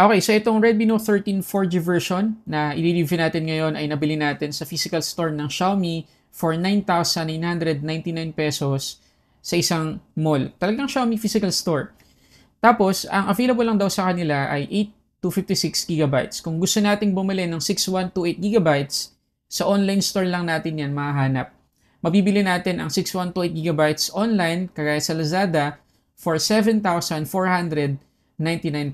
Okay, so itong Redmi Note 13 4G version na i-review natin ngayon ay nabili natin sa physical store ng Xiaomi for 9,999 pesos sa isang mall. Talagang Xiaomi physical store. Tapos, ang available lang daw sa kanila ay 8 8,256 GB. Kung gusto nating bumili ng 6,128 GB, sa online store lang natin yan mahanap. Mabibili natin ang 6,128 GB online kagaya sa Lazada for 7,499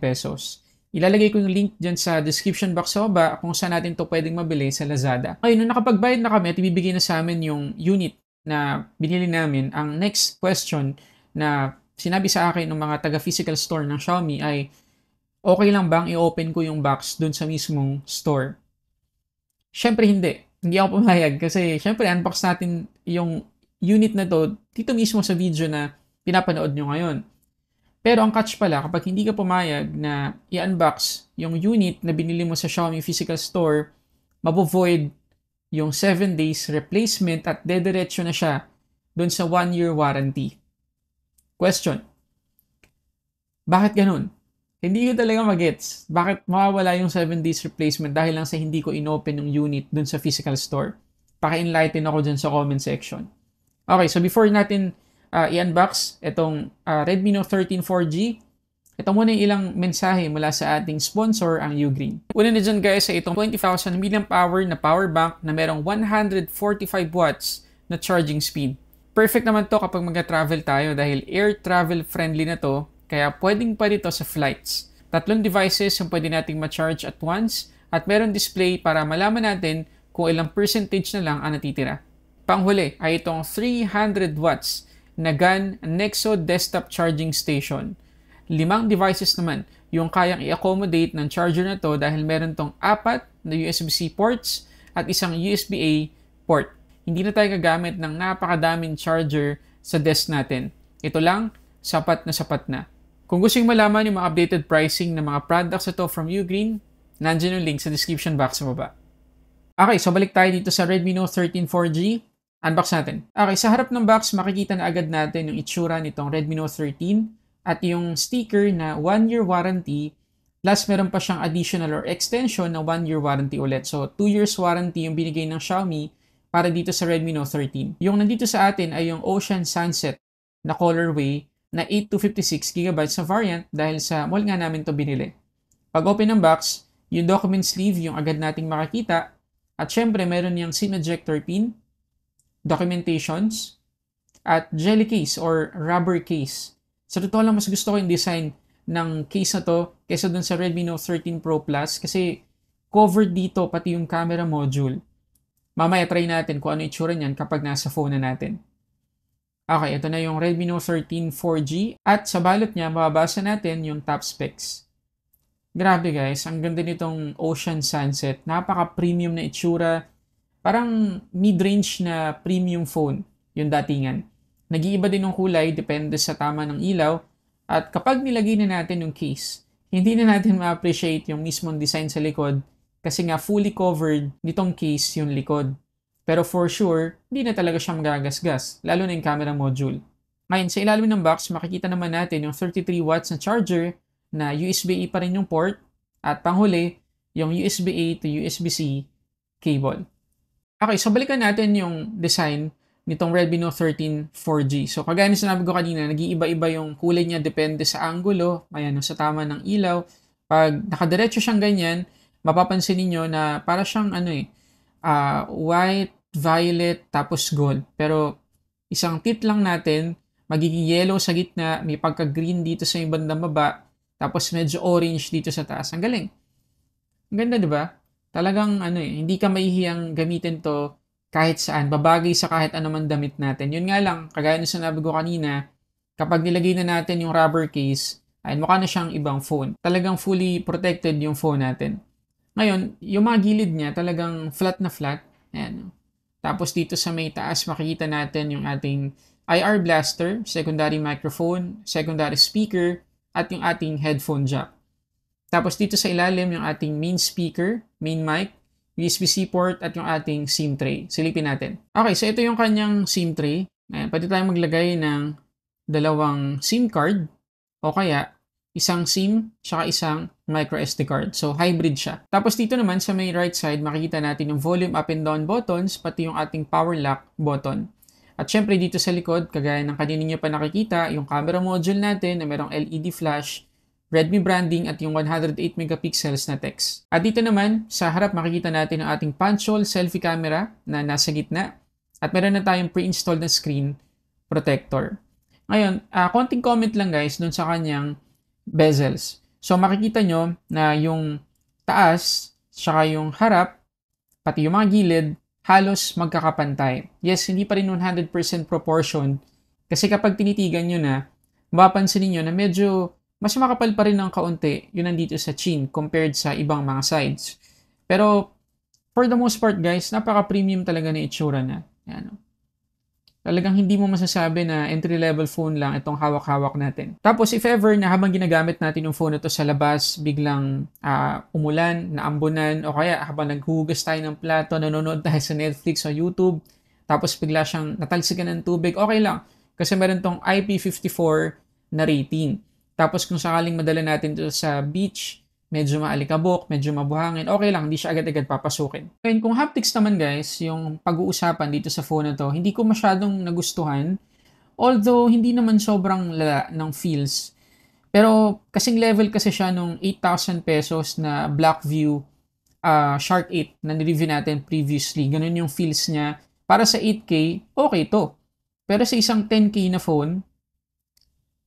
pesos. Ilalagay ko yung link dyan sa description box sa baba kung saan natin to pwedeng mabili sa Lazada. Ngayon, nung nakapagbayad na kami at ibibigay na sa amin yung unit na binili namin, ang next question na sinabi sa akin ng mga taga-physical store ng Xiaomi ay okay lang bang i-open ko yung box dun sa mismong store? Siyempre hindi. Hindi ako pumayag kasi siyempre unbox natin yung unit na to dito mismo sa video na pinapanood nyo ngayon. Pero ang catch pala, kapag hindi ka pumayag na i-unbox yung unit na binili mo sa Xiaomi physical store, mapo-void yung 7 days replacement at dederecho na siya doon sa 1-year warranty. Question, bakit ganun? Hindi ko talaga magets. Bakit mawawala yung 7 days replacement dahil lang sa hindi ko inopen yung unit doon sa physical store? Paka-enlighten ako dyan sa comment section. Okay, so before natin uh, ah, i-unbox itong uh, Redmi Note 13 4G. Ito muna yung ilang mensahe mula sa ating sponsor, ang Ugreen. Una na dyan guys ay itong 20,000 mAh na power bank na merong 145 watts na charging speed. Perfect naman to kapag mag-travel tayo dahil air travel friendly na to, kaya pwedeng pa dito sa flights. Tatlong devices yung pwede nating ma-charge at once at meron display para malaman natin kung ilang percentage na lang ang natitira. Panghuli ay itong 300 watts Nagan, Nexo Desktop Charging Station. Limang devices naman yung kayang i-accommodate ng charger na to dahil meron tong apat na USB-C ports at isang USB-A port. Hindi na tayo gagamit ng napakadaming charger sa desk natin. Ito lang, sapat na sapat na. Kung gusto yung malaman yung mga updated pricing ng mga products ito from Ugreen, nandiyan yung link sa description box sa baba. Okay, so balik tayo dito sa Redmi Note 13 4G. Unbox natin. Okay, sa harap ng box, makikita na agad natin yung itsura nitong Redmi Note 13 at yung sticker na 1-year warranty plus meron pa siyang additional or extension na 1-year warranty ulit. So, 2 years warranty yung binigay ng Xiaomi para dito sa Redmi Note 13. Yung nandito sa atin ay yung Ocean Sunset na colorway na 8256 gb na variant dahil sa mall nga namin to binili. Pag open ng box, yung document sleeve yung agad nating makakita at syempre meron niyang SIM ejector pin documentations, at jelly case or rubber case. Sa totoo lang, mas gusto ko yung design ng case na to kaysa dun sa Redmi Note 13 Pro Plus kasi covered dito pati yung camera module. Mamaya try natin kung ano itsura niyan kapag nasa phone na natin. Okay, ito na yung Redmi Note 13 4G at sa balot niya mababasa natin yung top specs. Grabe guys, ang ganda nitong ocean sunset. Napaka-premium na itsura parang mid-range na premium phone yung datingan. Nag-iiba din ng kulay depende sa tama ng ilaw at kapag nilagay na natin yung case, hindi na natin ma-appreciate yung mismong design sa likod kasi nga fully covered nitong case yung likod. Pero for sure, hindi na talaga siya magagasgas, lalo na yung camera module. Ngayon, sa ilalim ng box, makikita naman natin yung 33 watts na charger na USB-A pa rin yung port at panghuli, yung USB-A to USB-C cable. Okay, so balikan natin yung design nitong Redmi Note 13 4G. So kagaya na sinabi ko kanina, nag-iiba-iba yung kulay niya depende sa angulo, ayan, sa tama ng ilaw. Pag nakadiretso siyang ganyan, mapapansin niyo na para siyang ano eh, uh, white, violet, tapos gold. Pero isang tip lang natin, magiging yellow sa gitna, may pagka-green dito sa ibang banda baba, tapos medyo orange dito sa taas. Ang galing. Ang ganda, di ba? Talagang ano eh, hindi ka maihiyang gamitin to kahit saan, babagay sa kahit anuman damit natin. Yun nga lang, kagaya na sinabi ko kanina, kapag nilagay na natin yung rubber case, ay mukha na siyang ibang phone. Talagang fully protected yung phone natin. Ngayon, yung mga gilid niya talagang flat na flat. Ayan. Tapos dito sa may taas makikita natin yung ating IR blaster, secondary microphone, secondary speaker, at yung ating headphone jack. Tapos dito sa ilalim yung ating main speaker, main mic, USB-C port at yung ating SIM tray. Silipin natin. Okay, so ito yung kanyang SIM tray. Ayan, pwede tayong maglagay ng dalawang SIM card o kaya isang SIM tsaka isang micro SD card. So hybrid siya. Tapos dito naman sa may right side makikita natin yung volume up and down buttons pati yung ating power lock button. At syempre dito sa likod, kagaya ng kanina nyo pa nakikita, yung camera module natin na merong LED flash Redmi branding at yung 108 megapixels na text. At dito naman, sa harap makikita natin ang ating punch hole selfie camera na nasa gitna at meron na tayong pre-installed na screen protector. Ngayon, uh, konting comment lang guys dun sa kanyang bezels. So makikita nyo na yung taas, tsaka yung harap, pati yung mga gilid, halos magkakapantay. Yes, hindi pa rin 100% proportion kasi kapag tinitigan nyo na, mapapansin niyo na medyo mas makapal pa rin ng kaunti yun nandito sa chin compared sa ibang mga sides. Pero for the most part guys, napaka-premium talaga ng itsura na. Ano. Oh. Talagang hindi mo masasabi na entry-level phone lang itong hawak-hawak natin. Tapos if ever na habang ginagamit natin yung phone ito sa labas, biglang uh, umulan, naambunan, o kaya habang naghugas tayo ng plato, nanonood tayo sa Netflix o YouTube, tapos bigla siyang natalsikan ng tubig, okay lang. Kasi meron tong IP54 na rating. Tapos kung sakaling madala natin ito sa beach, medyo maalikabok, medyo mabuhangin, okay lang, hindi siya agad-agad papasukin. And kung haptics naman guys, yung pag-uusapan dito sa phone na to, hindi ko masyadong nagustuhan. Although, hindi naman sobrang lala ng feels. Pero kasing level kasi siya nung 8,000 pesos na Blackview uh, ah, Shark 8 na nireview natin previously. Ganun yung feels niya. Para sa 8K, okay to. Pero sa isang 10K na phone,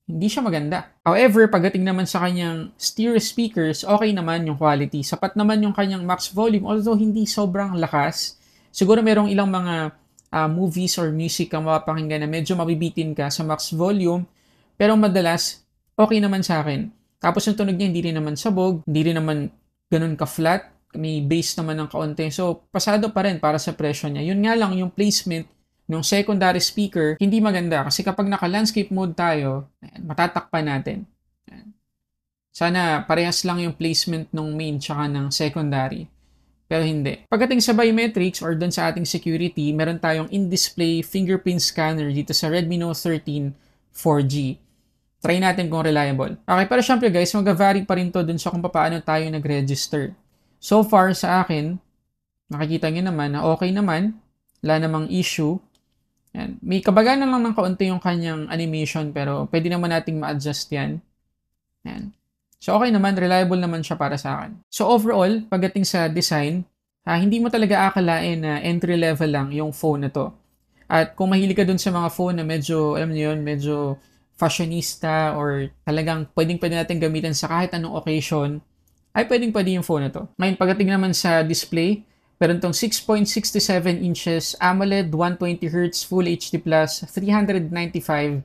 hindi siya maganda. However, pagdating naman sa kanyang stereo speakers, okay naman yung quality. Sapat naman yung kanyang max volume, although hindi sobrang lakas. Siguro merong ilang mga uh, movies or music kang mapapakinggan na medyo mabibitin ka sa max volume, pero madalas, okay naman sa akin. Tapos yung tunog niya, hindi rin naman sabog, hindi rin naman ganun ka-flat, may bass naman ng kaunti. So, pasado pa rin para sa presyo niya. Yun nga lang, yung placement, ng secondary speaker, hindi maganda kasi kapag naka-landscape mode tayo, matatakpan natin. Sana parehas lang yung placement ng main tsaka ng secondary. Pero hindi. Pagdating sa biometrics or doon sa ating security, meron tayong in-display fingerprint scanner dito sa Redmi Note 13 4G. Try natin kung reliable. Okay, pero syempre guys, mag-vary pa rin to dun sa kung paano tayo nag-register. So far sa akin, nakikita nyo naman na okay naman, wala namang issue, yan. May na lang ng kaunti yung kanyang animation pero pwede naman nating ma-adjust yan. Yan. So okay naman, reliable naman siya para sa akin. So overall, pagdating sa design, ha, ah, hindi mo talaga akalain na entry level lang yung phone na to. At kung mahilig ka dun sa mga phone na medyo, alam niyo yun, medyo fashionista or talagang pwedeng pwede natin gamitan sa kahit anong occasion, ay pwedeng pwede yung phone na to. Ngayon, pagdating naman sa display, Meron tong 6.67 inches AMOLED, 120Hz, Full HD+, Plus 395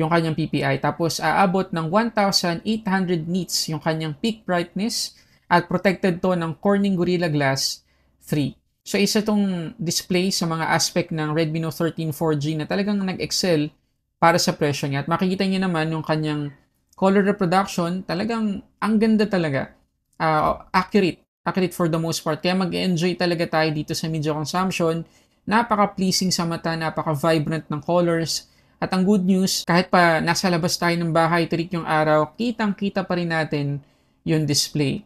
yung kanyang PPI. Tapos aabot ng 1,800 nits yung kanyang peak brightness at protected to ng Corning Gorilla Glass 3. So isa tong display sa mga aspect ng Redmi Note 13 4G na talagang nag-excel para sa presyo niya. At makikita niyo naman yung kanyang color reproduction, talagang ang ganda talaga. Uh, accurate Accurate for the most part. Kaya mag-enjoy talaga tayo dito sa media consumption. Napaka-pleasing sa mata, napaka-vibrant ng colors. At ang good news, kahit pa nasa labas tayo ng bahay, trick yung araw, kitang-kita pa rin natin yung display.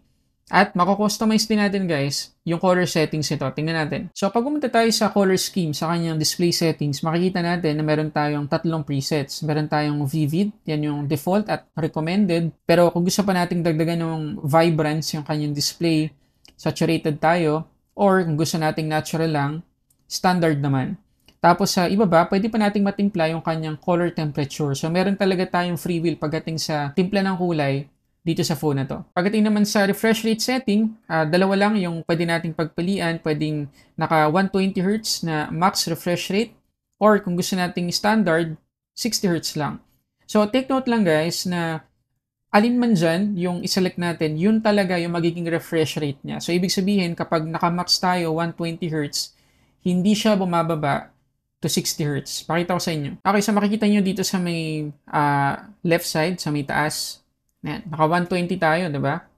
At mako-customize din natin guys yung color settings nito. Tingnan natin. So pag pumunta tayo sa color scheme sa kanyang display settings, makikita natin na meron tayong tatlong presets. Meron tayong vivid, yan yung default at recommended. Pero kung gusto pa nating dagdagan ng vibrance yung kanyang display, saturated tayo, or kung gusto nating natural lang, standard naman. Tapos sa ibaba, pwede pa nating matimpla yung kanyang color temperature. So meron talaga tayong free will pagdating sa timpla ng kulay dito sa phone na to. Pagdating naman sa refresh rate setting, uh, dalawa lang yung pwede nating pagpilian. Pwedeng naka 120Hz na max refresh rate or kung gusto nating standard, 60Hz lang. So take note lang guys na alin man dyan, yung iselect natin, yun talaga yung magiging refresh rate niya. So, ibig sabihin, kapag nakamax tayo 120 Hz, hindi siya bumababa to 60 Hz. Pakita ko sa inyo. Okay, so makikita nyo dito sa may uh, left side, sa may taas. Ayan, naka 120 tayo, di ba?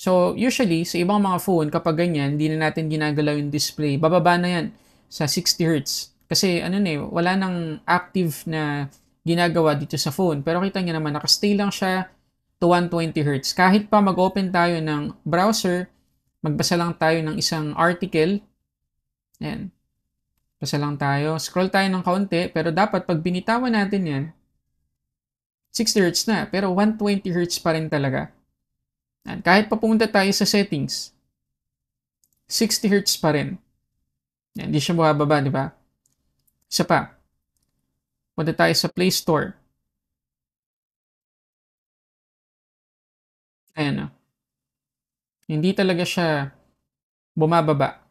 So, usually, sa ibang mga phone, kapag ganyan, hindi na natin ginagalaw yung display. Bababa na yan sa 60 Hz. Kasi, ano na eh, wala nang active na ginagawa dito sa phone. Pero kita nyo naman, nakastay lang siya to 120Hz. Kahit pa mag-open tayo ng browser, magbasa lang tayo ng isang article. Ayan. Basa lang tayo. Scroll tayo ng kaunti, pero dapat pag binitawan natin yan, 60Hz na, pero 120Hz pa rin talaga. Ayan. Kahit pa pumunta tayo sa settings, 60Hz pa rin. Ayan. Hindi siya mababa, di ba? Isa pa. Punta tayo sa Play Store. Ayan o. Oh. Hindi talaga siya bumababa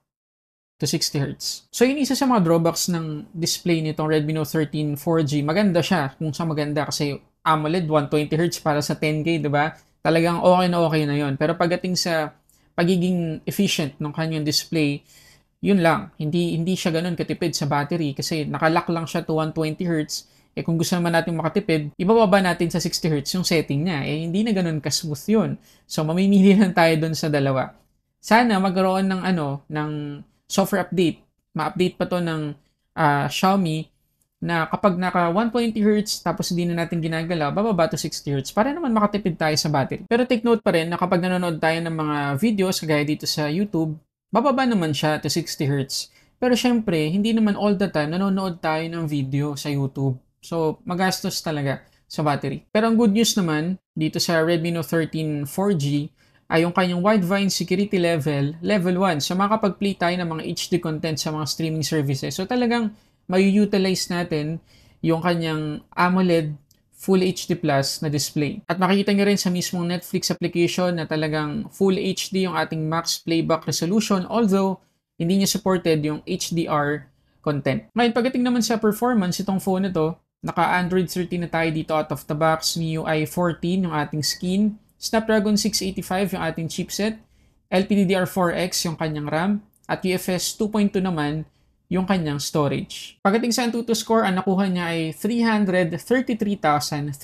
to 60 Hz. So yun isa sa mga drawbacks ng display nitong Redmi Note 13 4G. Maganda siya kung sa maganda kasi AMOLED 120 Hz para sa 10K, 'di ba? Talagang okay na okay na 'yon. Pero pagdating sa pagiging efficient ng kanyang display, yun lang. Hindi hindi siya ganoon katipid sa battery kasi nakalock lang siya to 120 Hz eh kung gusto naman natin makatipid, ibababa natin sa 60Hz yung setting niya. Eh hindi na ganun ka-smooth yun. So mamimili lang tayo dun sa dalawa. Sana magkaroon ng ano, ng software update. Ma-update pa to ng uh, Xiaomi na kapag naka 120Hz tapos hindi na natin ginagalaw, bababa to 60Hz para naman makatipid tayo sa battery. Pero take note pa rin na kapag nanonood tayo ng mga videos kagaya dito sa YouTube, bababa naman siya to 60Hz. Pero syempre, hindi naman all the time nanonood tayo ng video sa YouTube. So, magastos talaga sa battery. Pero ang good news naman, dito sa Redmi Note 13 4G, ay yung kanyang Widevine security level, level 1. So, makakapag-play tayo ng mga HD content sa mga streaming services. So, talagang may utilize natin yung kanyang AMOLED Full HD Plus na display. At makikita nyo rin sa mismong Netflix application na talagang Full HD yung ating max playback resolution although hindi niya supported yung HDR content. Ngayon, pagdating naman sa performance itong phone na to, Naka Android 13 na tayo dito out of the box. MIUI 14 yung ating skin. Snapdragon 685 yung ating chipset. LPDDR4X yung kanyang RAM. At UFS 2.2 naman yung kanyang storage. Pagdating sa Antutu score, ang nakuha niya ay 333,325.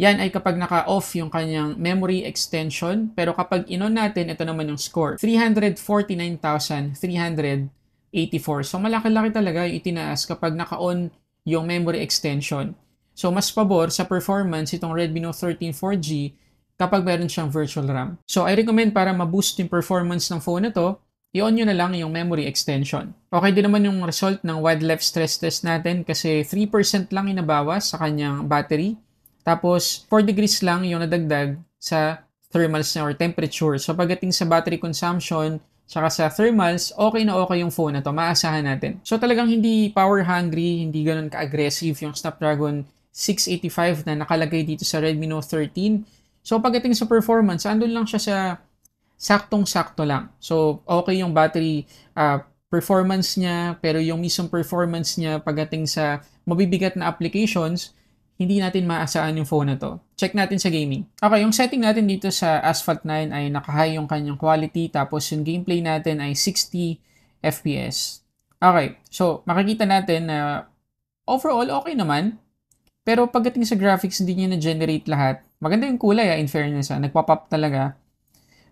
Yan ay kapag naka-off yung kanyang memory extension, pero kapag inon natin, ito naman yung score, 349,325. 84. So malaki-laki talaga yung itinaas kapag naka-on yung memory extension. So mas pabor sa performance itong Redmi Note 13 4G kapag meron siyang virtual RAM. So I recommend para ma-boost yung performance ng phone na to, i-on nyo na lang yung memory extension. Okay din naman yung result ng wildlife stress test natin kasi 3% lang inabawas sa kanyang battery. Tapos 4 degrees lang yung nadagdag sa thermals niya or temperature. So pagdating sa battery consumption, Tsaka sa months, okay na okay yung phone na to, maasahan natin. So talagang hindi power hungry, hindi ganun ka-aggressive yung Snapdragon 685 na nakalagay dito sa Redmi Note 13. So pagdating sa performance, andun lang siya sa saktong-sakto lang. So okay yung battery uh, performance niya, pero yung mismong performance niya pagdating sa mabibigat na applications, hindi natin maasaan yung phone na to. Check natin sa gaming. Okay, yung setting natin dito sa Asphalt 9 ay naka-high yung kanyang quality tapos yung gameplay natin ay 60 FPS. Okay, so makikita natin na overall okay naman. Pero pagdating sa graphics, hindi niya na-generate lahat. Maganda yung kulay ah, in fairness ah. Nagpa-pop talaga.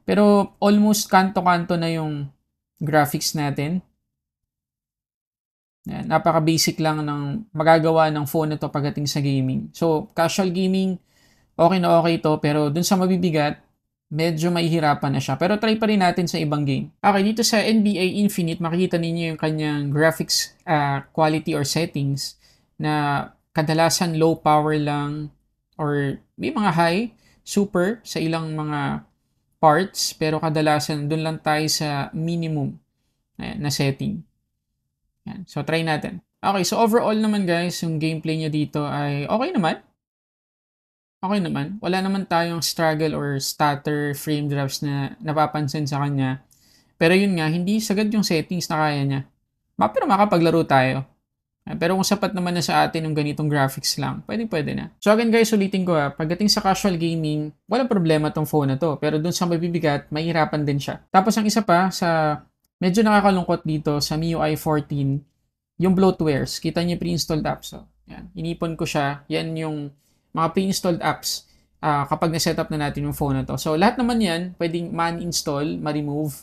Pero almost kanto-kanto na yung graphics natin. Yan, napaka-basic lang ng magagawa ng phone na to pagdating sa gaming. So, casual gaming, okay na okay to, pero dun sa mabibigat, medyo mahihirapan na siya. Pero try pa rin natin sa ibang game. Okay, dito sa NBA Infinite, makikita ninyo yung kanyang graphics uh, quality or settings na kadalasan low power lang or may mga high, super sa ilang mga parts, pero kadalasan doon lang tayo sa minimum eh, na setting. Yan. So, try natin. Okay, so overall naman guys, yung gameplay niya dito ay okay naman. Okay naman. Wala naman tayong struggle or stutter frame drops na napapansin sa kanya. Pero yun nga, hindi sagad yung settings na kaya niya. Pero makapaglaro tayo. Pero kung sapat naman na sa atin yung ganitong graphics lang, pwede pwede na. So again guys, ulitin ko ha, ah, pagdating sa casual gaming, walang problema tong phone na to. Pero dun sa mabibigat, mahirapan din siya. Tapos ang isa pa sa Medyo nakakalungkot dito sa MIUI 14, yung bloatwares, kita niyo pre-installed apps. So, oh. yan, inipon ko siya. Yan yung mga pre-installed apps uh, kapag na-setup na natin yung phone na to. So, lahat naman yan, pwedeng man-install, ma-remove.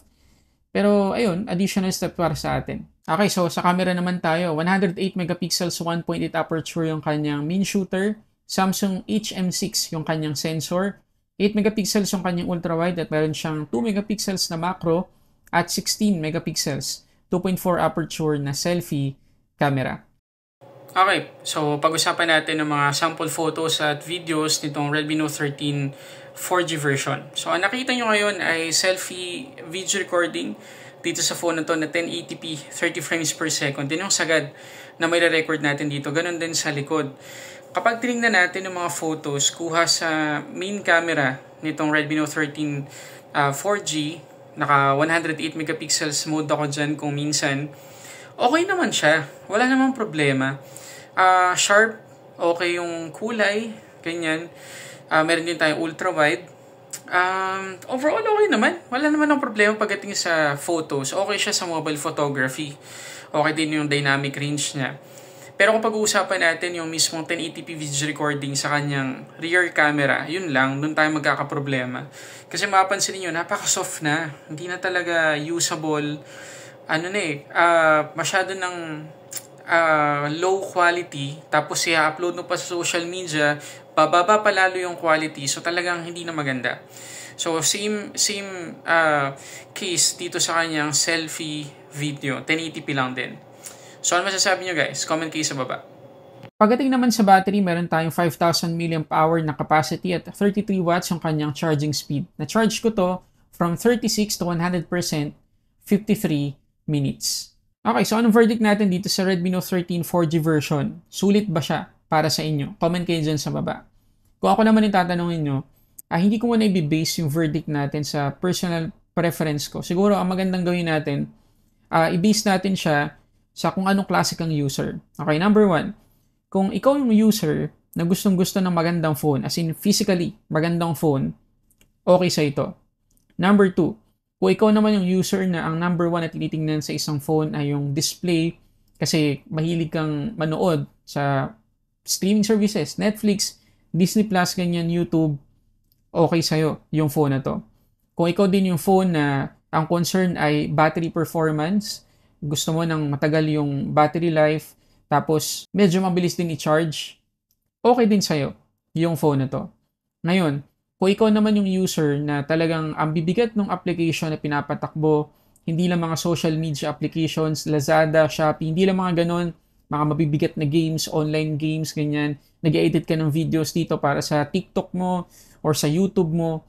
Pero, ayun, additional step para sa atin. Okay, so sa camera naman tayo. 108 megapixels, 1.8 aperture yung kanyang main shooter. Samsung HM6 yung kanyang sensor. 8 megapixels yung kanyang ultra-wide at meron siyang 2 megapixels na macro at 16 megapixels 2.4 aperture na selfie camera. Okay, so pag-usapan natin ng mga sample photos at videos nitong Redmi Note 13 4G version. So ang nakita nyo ngayon ay selfie video recording dito sa phone na to na 1080p 30 frames per second. Din yung sagad na may record natin dito. Ganon din sa likod. Kapag tinignan natin ng mga photos kuha sa main camera nitong Redmi Note 13 uh, 4G, naka 108 megapixels mode ako dyan kung minsan. Okay naman siya. Wala namang problema. Uh, sharp, okay yung kulay, ganyan. Uh, meron din tayong ultra wide. Um, overall, okay naman. Wala naman ng problema pagdating sa photos. Okay siya sa mobile photography. Okay din yung dynamic range niya. Pero kung pag-uusapan natin yung mismong 1080p video recording sa kanyang rear camera, yun lang, doon tayo magkakaproblema. Kasi mapapansin niyo napaka-soft na. Hindi na talaga usable. Ano na eh, uh, masyado ng uh, low quality. Tapos siya upload mo pa sa social media, bababa pa lalo yung quality. So talagang hindi na maganda. So same same uh, case dito sa kanyang selfie video. 1080p lang din. So ano masasabi nyo guys? Comment kayo sa baba. Pagdating naman sa battery, meron tayong 5,000 mAh na capacity at 33 watts ang kanyang charging speed. Na-charge ko to from 36 to 100%, 53 minutes. Okay, so anong verdict natin dito sa Redmi Note 13 4G version? Sulit ba siya para sa inyo? Comment kayo dyan sa baba. Kung ako naman yung tatanungin nyo, ah, hindi ko muna i-base yung verdict natin sa personal preference ko. Siguro, ang magandang gawin natin, ah, i-base natin siya sa kung anong klase kang user. Okay, number one, kung ikaw yung user na gustong gusto ng magandang phone, as in physically magandang phone, okay sa ito. Number two, kung ikaw naman yung user na ang number one na tinitingnan sa isang phone ay yung display, kasi mahilig kang manood sa streaming services, Netflix, Disney Plus, ganyan, YouTube, okay sa'yo yung phone na to. Kung ikaw din yung phone na ang concern ay battery performance, gusto mo ng matagal yung battery life, tapos medyo mabilis din i-charge, okay din sa'yo yung phone na to. Ngayon, kung ikaw naman yung user na talagang ang bibigat ng application na pinapatakbo, hindi lang mga social media applications, Lazada, Shopee, hindi lang mga ganun, mga mabibigat na games, online games, ganyan. nag edit ka ng videos dito para sa TikTok mo or sa YouTube mo.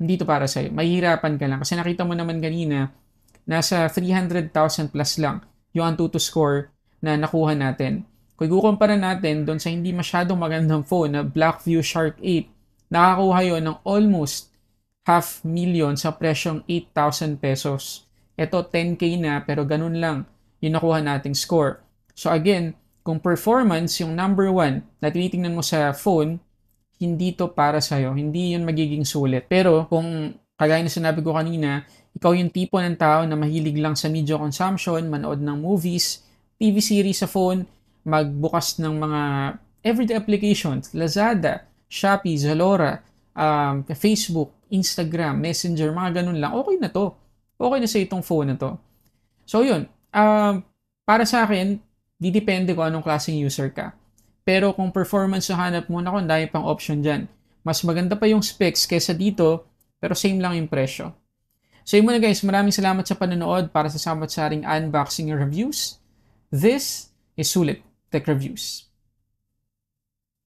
Hindi to para sa'yo. Mahihirapan ka lang. Kasi nakita mo naman kanina, nasa 300,000 plus lang yung Antutu score na nakuha natin. Kung ikukumpara natin doon sa hindi masyadong magandang phone na Blackview Shark 8, nakakuha yon ng almost half million sa presyong 8,000 pesos. Ito 10k na pero ganun lang yung nakuha nating score. So again, kung performance yung number one na tinitingnan mo sa phone, hindi to para sa'yo. Hindi yun magiging sulit. Pero kung kagaya na sinabi ko kanina, ikaw yung tipo ng tao na mahilig lang sa media consumption, manood ng movies, TV series sa phone, magbukas ng mga everyday applications, Lazada, Shopee, Zalora, um, Facebook, Instagram, Messenger, mga ganun lang. Okay na to. Okay na sa itong phone na to. So yun, um, para sa akin, didepende ko anong klaseng user ka. Pero kung performance na hanap mo, naku, dahil pang option dyan. Mas maganda pa yung specs kesa dito, pero same lang yung presyo. So yun muna guys, maraming salamat sa panonood para sa samat saring unboxing reviews. This is Sulit Tech Reviews.